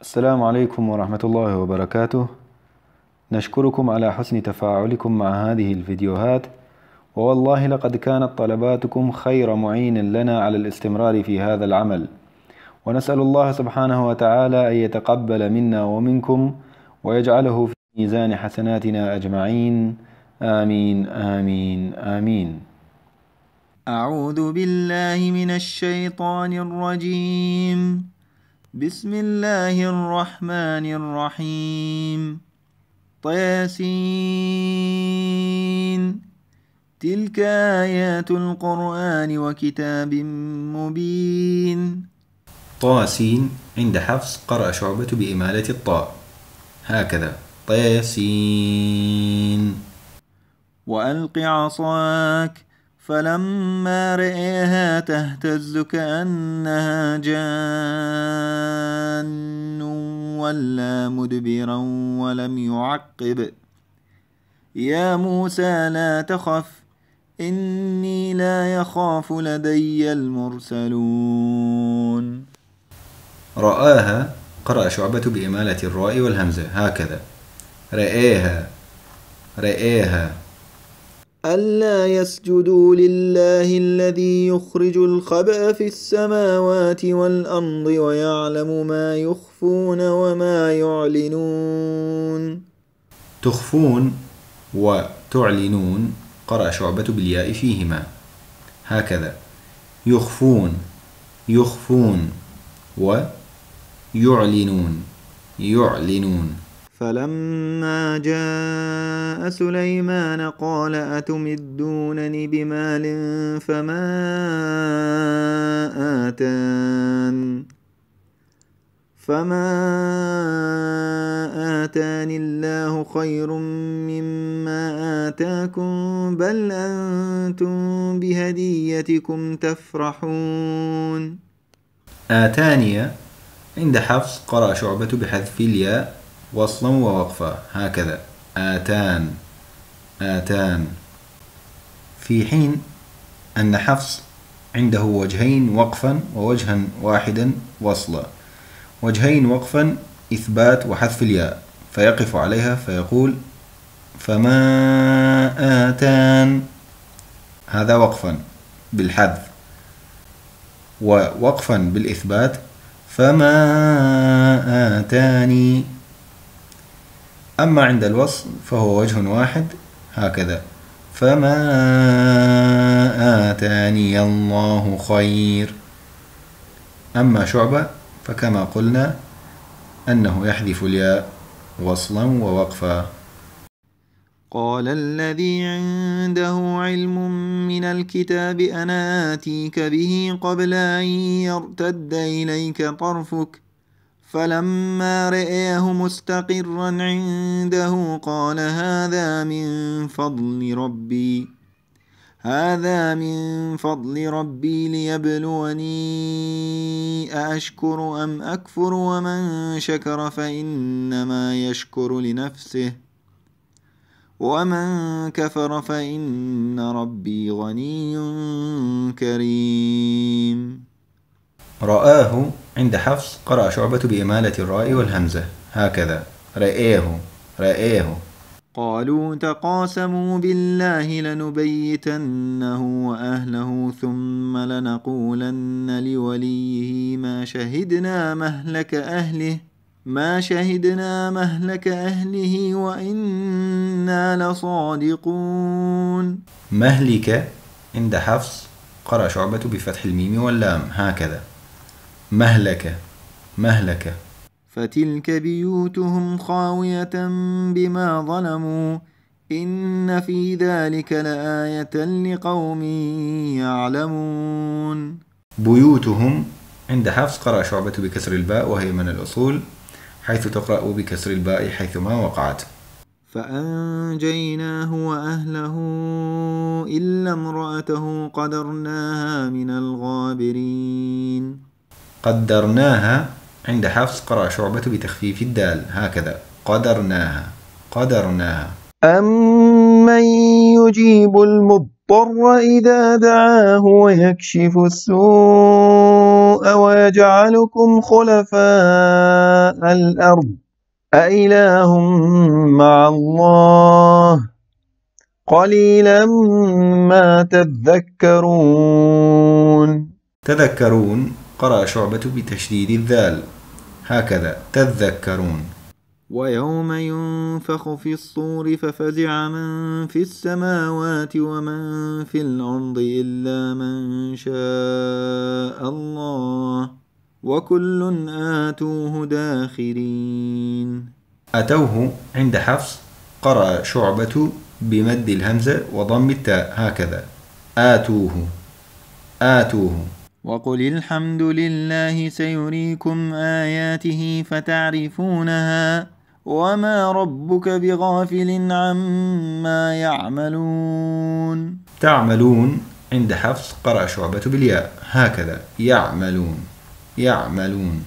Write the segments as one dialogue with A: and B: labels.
A: السلام عليكم ورحمة الله وبركاته نشكركم على حسن تفاعلكم مع هذه الفيديوهات ووالله لقد كانت طلباتكم خير معين لنا على الاستمرار في هذا العمل ونسأل الله سبحانه وتعالى أن يتقبل منا ومنكم ويجعله في ميزان حسناتنا أجمعين آمين آمين آمين أعوذ بالله من الشيطان الرجيم بسم الله الرحمن الرحيم طيسين تلك آيات القرآن وكتاب مبين طاسين عند حفص قرأ شعبة بإمالة الطاء هكذا طيسين وألق عصاك فلما رئيها تهتز كأنها جان ولا مدبرا ولم يعقب يا موسى لا تخف إني لا يخاف لدي المرسلون رآها قرأ شعبة بإمالة الراء والهمزة هكذا رآها رآها ألا يسجدوا لله الذي يخرج الخبأ في السماوات والأرض ويعلم ما يخفون وما يعلنون تخفون وتعلنون قرأ شعبة بالياء فيهما هكذا يخفون يخفون ويعلنون يعلنون فلما جاء سليمان قال أتمدونني بمال فما آتان فما آتاني الله خير مما آتاكم بل أنتم بهديتكم تفرحون آتانيا عند حفص قرأ شعبة بحذف الياء وصلا ووقفا هكذا آتان آتان في حين أن حفص عنده وجهين وقفا ووجها واحدا وصلا وجهين وقفا إثبات وحذف الياء فيقف عليها فيقول فما آتان هذا وقفا بالحذف ووقفا بالإثبات فما آتاني أما عند الوصل فهو وجه واحد هكذا فما آتاني الله خير أما شعبة فكما قلنا أنه يحذف الياء وصلا ووقفا قال الذي عنده علم من الكتاب أنا آتيك به قبل أن يرتد إليك طرفك فلما رئيه مستقرا عنده قال هذا من فضل ربي هذا من فضل ربي ليبلوني أأشكر أم أكفر ومن شكر فإنما يشكر لنفسه ومن كفر فإن ربي غني كريم رآه عند حفص قرأ شعبة بإمالة الراء والهمزة هكذا رأيه رأيه قالوا تقاسموا بالله لنبيتنه وأهله ثم لنقولن لوليه ما شهدنا مهلك أهله ما شهدنا مهلك أهله وإنا لصادقون مهلك عند حفص قرأ شعبة بفتح الميم واللام هكذا مهلكة مهلكة فتلك بيوتهم خاوية بما ظلموا إن في ذلك لآية لقوم يعلمون بيوتهم عند حفص قرأ شعبة بكسر الباء وهي من الأصول حيث تقرأ بكسر الباء حيثما وقعت فأنجيناه وأهله إلا امرأته قدرناها من الغابرين قدرناها عند حفص قرأ شعبة بتخفيف الدال هكذا قدرناها قدرناها أمن يجيب المضطر إذا دعاه ويكشف السوء ويجعلكم خلفاء الأرض أإله مع الله قليلا ما تذكرون تذكرون قرأ شعبة بتشديد الذال هكذا تذكرون ويوم ينفخ في الصور ففزع من في السماوات ومن في الأرض إلا من شاء الله وكل آتوه داخرين أتوه عند حفص قرأ شعبة بمد الهمزة وضم التاء هكذا آتوه آتوه وقل الحمد لله سيريكم آياته فتعرفونها وما ربك بغافل عما يعملون تعملون عند حفص قرأ شعبة بالياء هكذا يعملون يعملون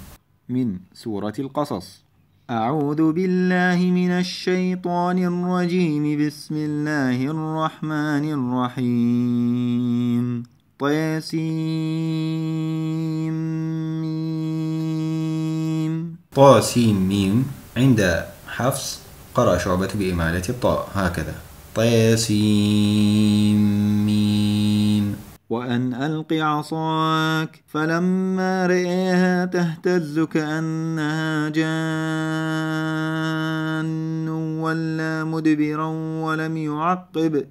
A: من سورة القصص أعوذ بالله من الشيطان الرجيم بسم الله الرحمن الرحيم طاسيم طاسيم ميم عند حفص قرأ شعبة بإمالة الطاء هكذا طاسيم ميم وأن ألق عصاك فلما رئيها تهتز كأنها جان ولا مدبرا ولم يعقب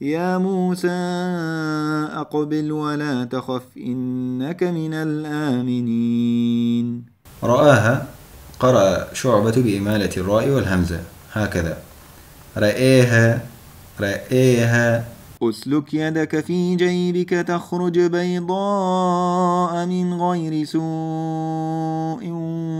A: يا موسى أقبل ولا تخف إنك من الآمنين رآها قرأ شعبة بإمالة الراء والهمزة هكذا رآها رآها أسلك يدك في جيبك تخرج بيضاء من غير سوء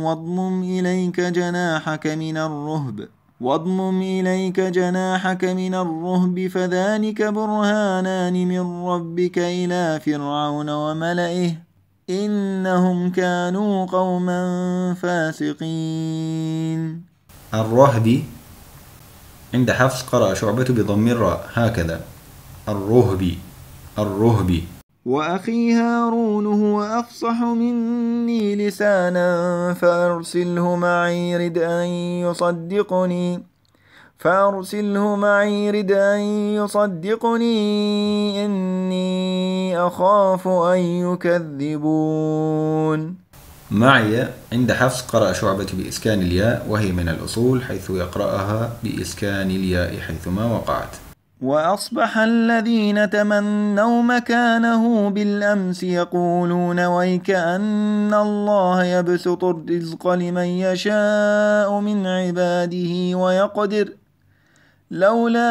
A: واضمم إليك جناحك من الرهب واضمم إليك جناحك من الرهب فذلك برهانان من ربك إلى فرعون وملئه إنهم كانوا قوما فاسقين الرهب عند حفص قرأ شعبة بضم الراء هكذا الرهب الرهب وأخي هارون هو أفصح مني لسانا فأرسله معي رد أن يصدقني فأرسله معي رد أن يصدقني إني أخاف أن يكذبون معي عند حفص قرأ شعبة بإسكان الياء وهي من الأصول حيث يقرأها بإسكان الياء حيثما وقعت وأصبح الذين تمنوا مكانه بالأمس يقولون ويك أن الله يبسط الرزق لمن يشاء من عباده ويقدر لولا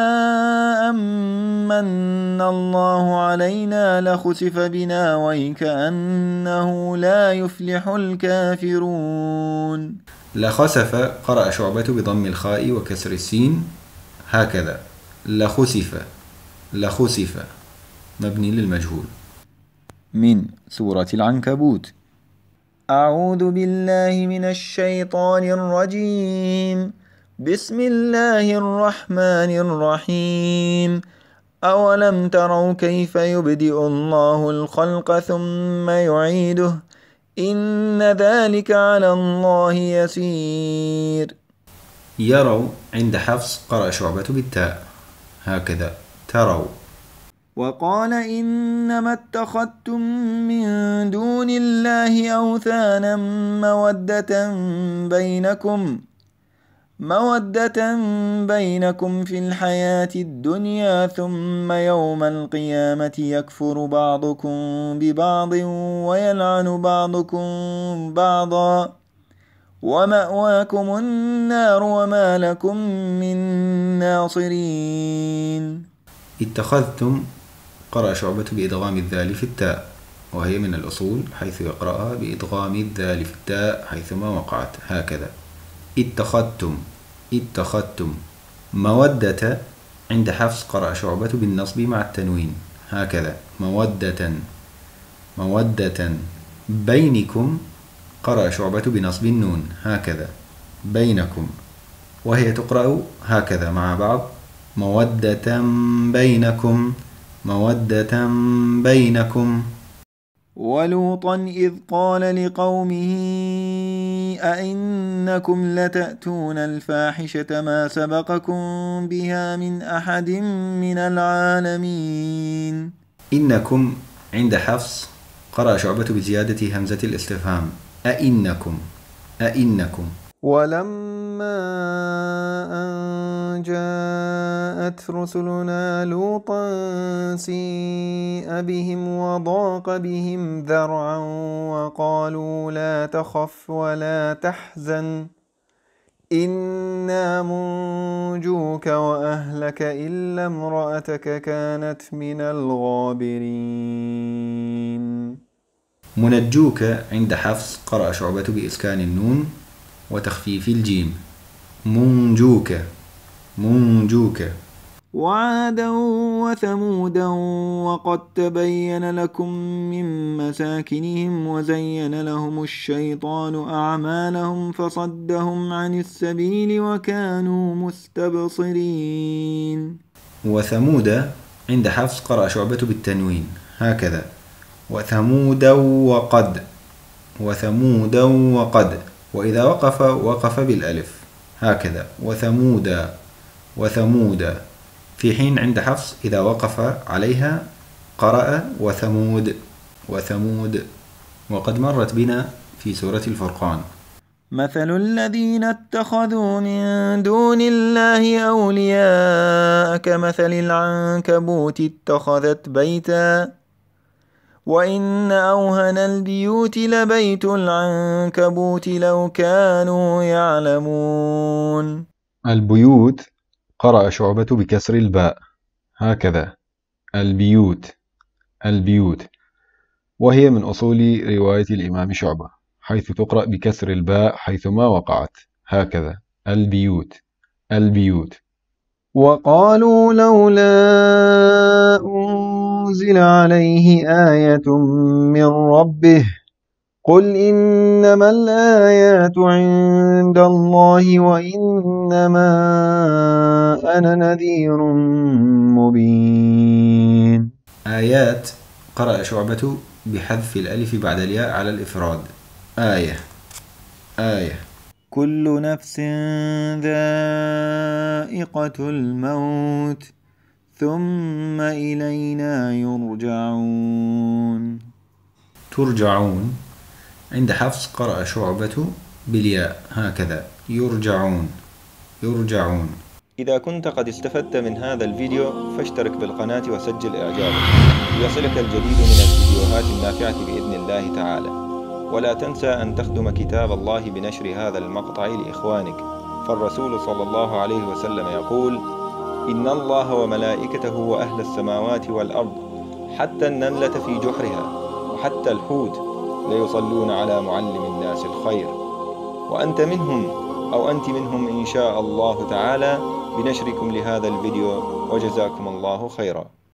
A: أمن الله علينا لخسف بنا ويكأنه لا يفلح الكافرون لخسف قرأ شعبة بضم الخاء وكسر السين هكذا لخسف لخسف مبني للمجهول من سورة العنكبوت أعوذ بالله من الشيطان الرجيم بسم الله الرحمن الرحيم أولم تروا كيف يبدئ الله الخلق ثم يعيده إن ذلك على الله يسير يروا عند حفص قرأ شعبة بالتاء هكذا تروا وقال إنما اتخذتم من دون الله أوثانا مودة بينكم مودة بينكم في الحياة الدنيا ثم يوم القيامة يكفر بعضكم ببعض ويلعن بعضكم بعضا ومأواكم النار وما لكم من ناصرين اتخذتم قرأ شعبة بإدغام الذال في التاء وهي من الأصول حيث يقرأها بإدغام الذال في التاء حيثما وقعت هكذا اتخذتم اتخذتم مودة عند حفص قرأ شعبة بالنصب مع التنوين هكذا مودة مودة بينكم قرأ شعبة بنصب النون هكذا بينكم وهي تقرأ هكذا مع بعض مودة بينكم مودة بينكم ولوطا إذ قال لقومه أئنكم لتأتون الفاحشة ما سبقكم بها من أحد من العالمين إنكم عند حفص قرأ شعبة بزيادة همزة الاستفهام أئنكم أئنكم ولما أن جاءت رسلنا لوطا سيء بهم وضاق بهم ذرعا وقالوا لا تخف ولا تحزن إنا منجوك وأهلك إلا امرأتك كانت من الغابرين منجوك عند حفص قرأ شعبة بإسكان النون وتخفيف الجيم منجوك منجوك وعادا وثمودا وقد تبين لكم من مساكنهم وزين لهم الشيطان أعمالهم فصدهم عن السبيل وكانوا مستبصرين وثمود عند حفص قرأ شعبة بالتنوين هكذا وثمود وقد وثمود وقد وإذا وقف وقف بالألف هكذا وثمود وثمود في حين عند حفص إذا وقف عليها قرأ وثمود وثمود وقد مرت بنا في سورة الفرقان مثل الذين اتخذوا من دون الله أولياء كمثل العنكبوت اتخذت بيتاً وإن أوهن البيوت لبيت العنكبوت لو كانوا يعلمون البيوت قرأ شعبة بكسر الباء هكذا البيوت البيوت وهي من أصول رواية الإمام شعبة حيث تقرأ بكسر الباء حيثما وقعت هكذا البيوت البيوت وقالوا لولا أنزل عليه آية من ربه قل إنما الآيات عند الله وإنما أنا نذير مبين آيات قرأ شعبة بحذف الألف بعد الياء على الإفراد آية آية كل نفس ذائقة الموت ثم إلينا يرجعون ترجعون عند حفص قرأ شعبة بالياء هكذا يرجعون يرجعون إذا كنت قد استفدت من هذا الفيديو فاشترك بالقناة وسجل إعجابك ليصلك الجديد من الفيديوهات النافعة بإذن الله تعالى ولا تنسى أن تخدم كتاب الله بنشر هذا المقطع لإخوانك فالرسول صلى الله عليه وسلم يقول إن الله وملائكته وأهل السماوات والأرض حتى النملة في جحرها وحتى الحوت ليصلون على معلم الناس الخير وأنت منهم أو أنت منهم إن شاء الله تعالى بنشركم لهذا الفيديو وجزاكم الله خيرا